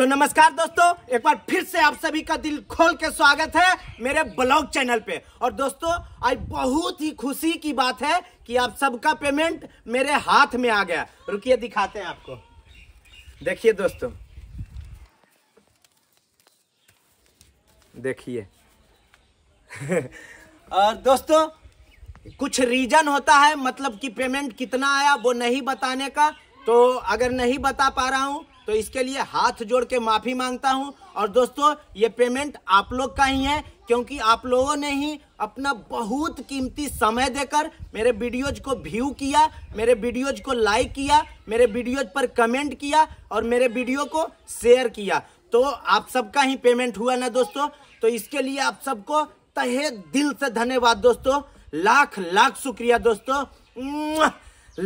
तो नमस्कार दोस्तों एक बार फिर से आप सभी का दिल खोल के स्वागत है मेरे ब्लॉग चैनल पे और दोस्तों आज बहुत ही खुशी की बात है कि आप सबका पेमेंट मेरे हाथ में आ गया रुकिए दिखाते हैं आपको देखिए दोस्तों देखिए और दोस्तों कुछ रीजन होता है मतलब कि पेमेंट कितना आया वो नहीं बताने का तो अगर नहीं बता पा रहा हूं तो इसके लिए हाथ जोड़ के माफ़ी मांगता हूँ और दोस्तों ये पेमेंट आप लोग का ही है क्योंकि आप लोगों ने ही अपना बहुत कीमती समय देकर मेरे वीडियोज को व्यू किया मेरे वीडियोज को लाइक किया मेरे वीडियोज पर कमेंट किया और मेरे वीडियो को शेयर किया तो आप सबका ही पेमेंट हुआ ना दोस्तों तो इसके लिए आप सबको तहे दिल से धन्यवाद दोस्तों लाख लाख शुक्रिया दोस्तों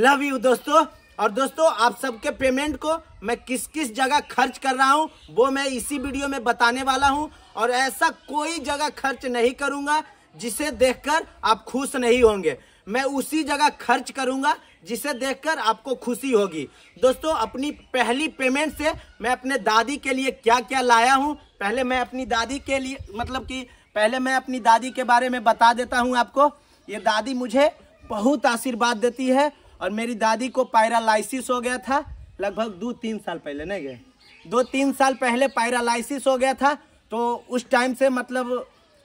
लव यू दोस्तों और दोस्तों आप सबके पेमेंट को मैं किस किस जगह खर्च कर रहा हूँ वो मैं इसी वीडियो में बताने वाला हूँ और ऐसा कोई जगह खर्च नहीं करूँगा जिसे देखकर आप खुश नहीं होंगे मैं उसी जगह खर्च करूँगा जिसे देखकर आपको खुशी होगी दोस्तों अपनी पहली पेमेंट से मैं अपने दादी के लिए क्या क्या लाया हूँ पहले मैं अपनी दादी के लिए मतलब कि पहले मैं अपनी दादी के बारे में बता देता हूँ आपको ये दादी मुझे बहुत आशीर्वाद देती है और मेरी दादी को पैरालाइसिस हो गया था लगभग दो तीन साल पहले नहीं गए दो तीन साल पहले पैरालाइसिस हो गया था तो उस टाइम से मतलब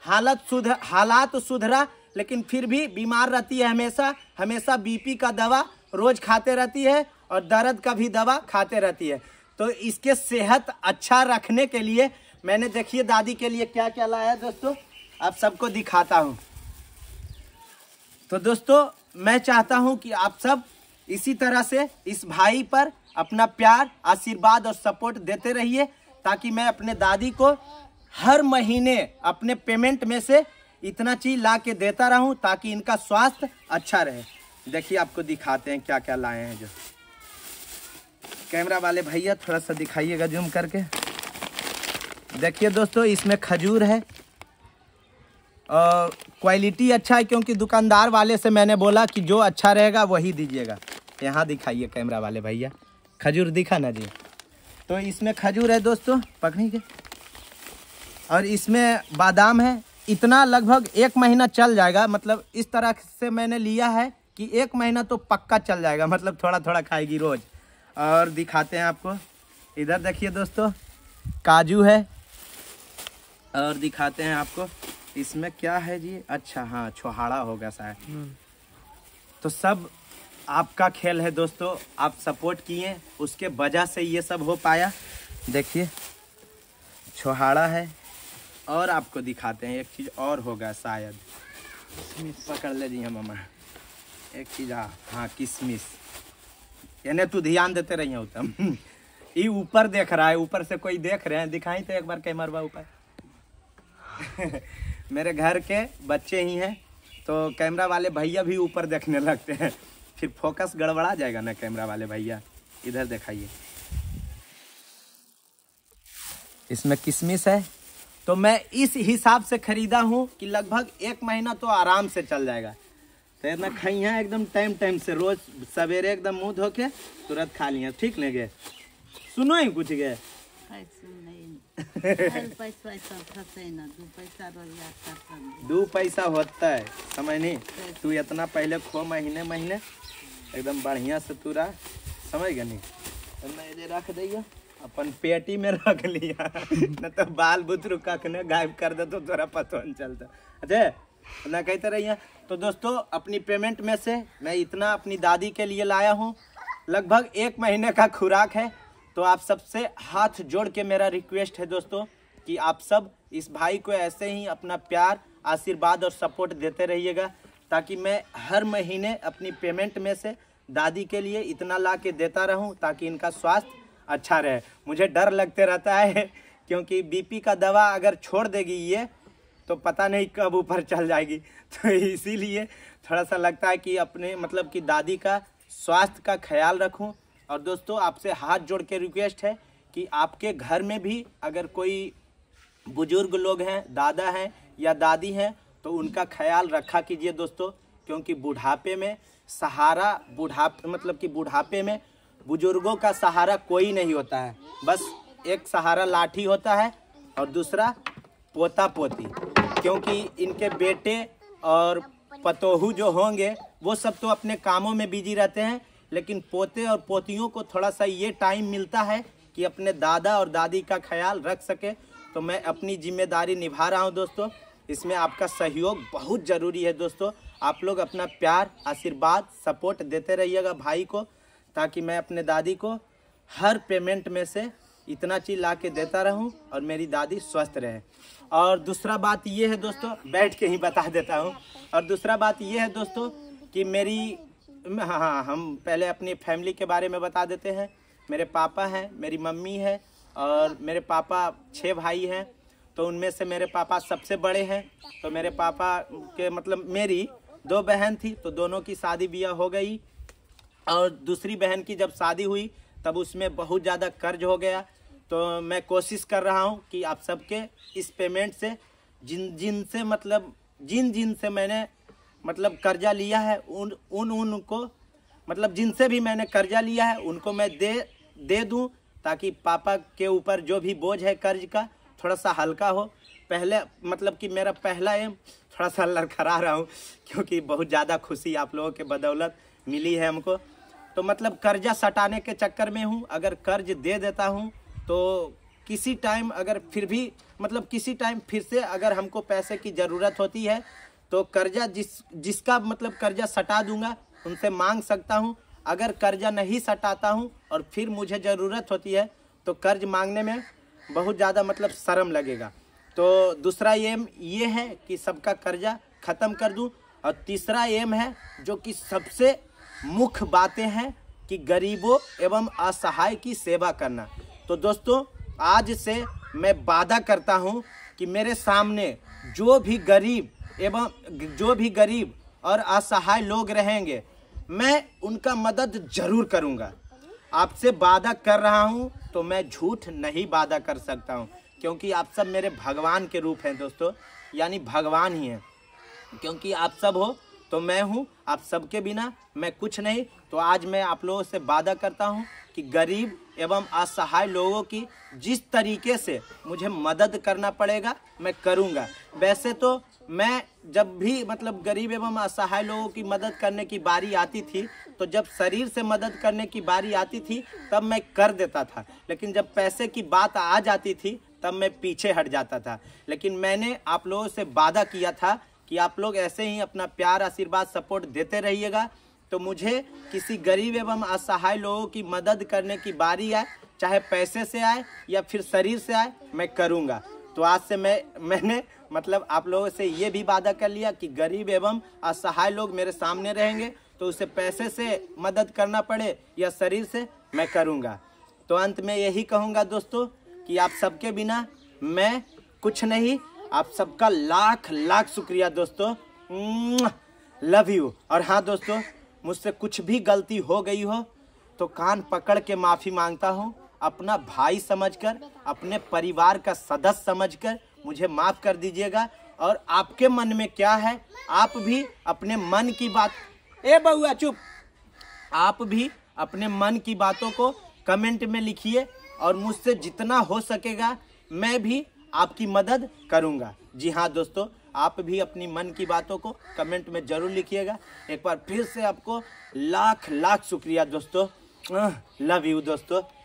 हालत सुधर हालात सुधरा लेकिन फिर भी बीमार रहती है हमेशा हमेशा बीपी का दवा रोज़ खाते रहती है और दर्द का भी दवा खाते रहती है तो इसके सेहत अच्छा रखने के लिए मैंने देखिए दादी के लिए क्या क्या लाया दोस्तों आप सबको दिखाता हूँ तो दोस्तों मैं चाहता हूं कि आप सब इसी तरह से इस भाई पर अपना प्यार आशीर्वाद और सपोर्ट देते रहिए ताकि मैं अपने दादी को हर महीने अपने पेमेंट में से इतना चीज ला के देता रहूं ताकि इनका स्वास्थ्य अच्छा रहे देखिए आपको दिखाते हैं क्या क्या लाए हैं जो कैमरा वाले भैया थोड़ा सा दिखाइएगा जूम करके देखिए दोस्तों इसमें खजूर है क्वालिटी अच्छा है क्योंकि दुकानदार वाले से मैंने बोला कि जो अच्छा रहेगा वही दीजिएगा यहाँ दिखाइए कैमरा वाले भैया खजूर दिखा ना जी तो इसमें खजूर है दोस्तों पकड़ी के और इसमें बादाम है इतना लगभग एक महीना चल जाएगा मतलब इस तरह से मैंने लिया है कि एक महीना तो पक्का चल जाएगा मतलब थोड़ा थोड़ा खाएगी रोज़ और दिखाते हैं आपको इधर देखिए दोस्तों काजू है और दिखाते हैं आपको इसमें क्या है जी अच्छा हाँ छोहाड़ा होगा शायद हम्म। तो सब आपका खेल है दोस्तों आप सपोर्ट किए उसके वजह से ये सब हो पाया देखिए छोहाड़ा है और आपको दिखाते हैं एक चीज़ और होगा शायद पकड़ ले जी हमारा एक चीज़ आ हाँ, हाँ किसमिस यानी तू ध्यान देते रही उत्तम ये ऊपर देख रहा है ऊपर से कोई देख रहे हैं दिखाई तो एक बार कैमरवा ऊपर मेरे घर के बच्चे ही हैं तो कैमरा वाले भैया भी ऊपर देखने लगते हैं फिर फोकस गड़बड़ा जाएगा ना कैमरा वाले भैया इधर दिखाइए इसमें किसमिस है तो मैं इस हिसाब से ख़रीदा हूँ कि लगभग एक महीना तो आराम से चल जाएगा तो इतना खाई हैं एकदम टाइम टाइम से रोज सवेरे एकदम मुँह धो के तुरंत खा लिया ठीक लेंगे सुनो ही कुछ गए दो पैसा होता है समझ नहीं तू इतना पहले खो महीने महीने एकदम बढ़िया से तू रहा समझ गए नहीं तो रख दिया अपन पेटी में रख लिया न तो बाल बुतरू कखने गायब कर दे तो तोरा पतो नहीं चलता अच्छे ना कहते रहिए तो दोस्तों अपनी पेमेंट में से मैं इतना अपनी दादी के लिए लाया हूँ लगभग एक महीने का खुराक है तो आप सबसे हाथ जोड़ के मेरा रिक्वेस्ट है दोस्तों कि आप सब इस भाई को ऐसे ही अपना प्यार आशीर्वाद और सपोर्ट देते रहिएगा ताकि मैं हर महीने अपनी पेमेंट में से दादी के लिए इतना ला के देता रहूं ताकि इनका स्वास्थ्य अच्छा रहे मुझे डर लगते रहता है क्योंकि बीपी का दवा अगर छोड़ देगी ये तो पता नहीं कब ऊपर चल जाएगी तो इसीलिए थोड़ा सा लगता है कि अपने मतलब कि दादी का स्वास्थ्य का ख्याल रखूँ और दोस्तों आपसे हाथ जोड़ के रिक्वेस्ट है कि आपके घर में भी अगर कोई बुजुर्ग लोग हैं दादा हैं या दादी हैं तो उनका ख्याल रखा कीजिए दोस्तों क्योंकि बुढ़ापे में सहारा बुढ़ापे मतलब कि बुढ़ापे में बुजुर्गों का सहारा कोई नहीं होता है बस एक सहारा लाठी होता है और दूसरा पोता पोती क्योंकि इनके बेटे और पतोहू जो होंगे वो सब तो अपने कामों में बिजी रहते हैं लेकिन पोते और पोतियों को थोड़ा सा ये टाइम मिलता है कि अपने दादा और दादी का ख्याल रख सके तो मैं अपनी जिम्मेदारी निभा रहा हूँ दोस्तों इसमें आपका सहयोग बहुत ज़रूरी है दोस्तों आप लोग अपना प्यार आशीर्वाद सपोर्ट देते रहिएगा भाई को ताकि मैं अपने दादी को हर पेमेंट में से इतना चीज़ ला के देता रहूं और मेरी दादी स्वस्थ रहे और दूसरा बात ये है दोस्तों बैठ के ही बता देता हूं और दूसरा बात ये है दोस्तों कि मेरी हाँ हाँ हम पहले अपनी फैमिली के बारे में बता देते हैं मेरे पापा हैं मेरी मम्मी है और मेरे पापा छः भाई हैं तो उनमें से मेरे पापा सबसे बड़े हैं तो मेरे पापा के मतलब मेरी दो बहन थी तो दोनों की शादी ब्याह हो गई और दूसरी बहन की जब शादी हुई तब उसमें बहुत ज़्यादा कर्ज हो गया तो मैं कोशिश कर रहा हूँ कि आप सबके इस पेमेंट से जिन जिन से मतलब जिन जिन से मैंने मतलब कर्जा लिया है उन उन उनको मतलब जिनसे भी मैंने कर्जा लिया है उनको मैं दे दे दूं ताकि पापा के ऊपर जो भी बोझ है कर्ज का थोड़ा सा हल्का हो पहले मतलब कि मेरा पहला एम थोड़ा सा लड़खड़ा रहा हूँ क्योंकि बहुत ज़्यादा खुशी आप लोगों के बदौलत मिली है हमको तो मतलब कर्जा सटाने के चक्कर में हूँ अगर कर्ज दे देता हूँ तो किसी टाइम अगर फिर भी मतलब किसी टाइम फिर से अगर हमको पैसे की ज़रूरत होती है तो कर्जा जिस जिसका मतलब कर्जा सटा दूंगा उनसे मांग सकता हूँ अगर कर्जा नहीं सटाता हूँ और फिर मुझे ज़रूरत होती है तो कर्ज मांगने में बहुत ज़्यादा मतलब शर्म लगेगा तो दूसरा एम ये है कि सबका कर्जा ख़त्म कर दूँ और तीसरा एम है जो कि सबसे मुख्य बातें हैं कि गरीबों एवं असहाय की सेवा करना तो दोस्तों आज से मैं वादा करता हूं कि मेरे सामने जो भी गरीब एवं जो भी गरीब और असहाय लोग रहेंगे मैं उनका मदद जरूर करूँगा आपसे वादा कर रहा हूँ तो मैं झूठ नहीं वादा कर सकता हूँ क्योंकि आप सब मेरे भगवान के रूप हैं दोस्तों यानी भगवान ही हैं क्योंकि आप सब हो तो मैं हूँ आप सबके बिना मैं कुछ नहीं तो आज मैं आप लोगों से वादा करता हूँ कि गरीब एवं असहाय लोगों की जिस तरीके से मुझे मदद करना पड़ेगा मैं करूँगा वैसे तो मैं जब भी मतलब गरीब एवं असहाय लोगों की मदद करने की बारी आती थी तो जब शरीर से मदद करने की बारी आती थी तब मैं कर देता था लेकिन जब पैसे की बात आ जाती थी तब मैं पीछे हट जाता था लेकिन मैंने आप लोगों से वादा किया था कि आप लोग ऐसे ही अपना प्यार आशीर्वाद सपोर्ट देते रहिएगा तो मुझे किसी गरीब एवं असहाय लोगों की मदद करने की बारी आए चाहे पैसे से आए या फिर शरीर से आए मैं करूँगा तो आज से मैं मैंने मतलब आप लोगों से ये भी वादा कर लिया कि गरीब एवं असहाय लोग मेरे सामने रहेंगे तो उसे पैसे से मदद करना पड़े या शरीर से मैं करूँगा तो अंत में यही कहूँगा दोस्तों कि आप सबके बिना मैं कुछ नहीं आप सबका लाख लाख शुक्रिया दोस्तों लव यू और हाँ दोस्तों मुझसे कुछ भी गलती हो गई हो तो कान पकड़ के माफ़ी मांगता हूँ अपना भाई समझकर अपने परिवार का सदस्य समझकर मुझे माफ़ कर दीजिएगा और आपके मन में क्या है आप भी अपने मन की बात ए बउआ चुप आप भी अपने मन की बातों को कमेंट में लिखिए और मुझसे जितना हो सकेगा मैं भी आपकी मदद करूंगा जी हाँ दोस्तों आप भी अपनी मन की बातों को कमेंट में ज़रूर लिखिएगा एक बार फिर से आपको लाख लाख शुक्रिया दोस्तों लव यू दोस्तों